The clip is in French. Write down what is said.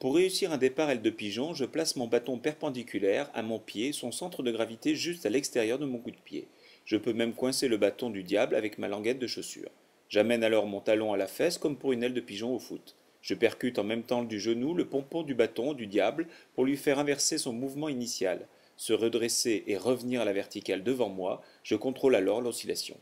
Pour réussir un départ aile de pigeon, je place mon bâton perpendiculaire à mon pied, son centre de gravité juste à l'extérieur de mon coup de pied. Je peux même coincer le bâton du diable avec ma languette de chaussure. J'amène alors mon talon à la fesse comme pour une aile de pigeon au foot. Je percute en même temps du genou le pompon du bâton du diable pour lui faire inverser son mouvement initial. Se redresser et revenir à la verticale devant moi, je contrôle alors l'oscillation.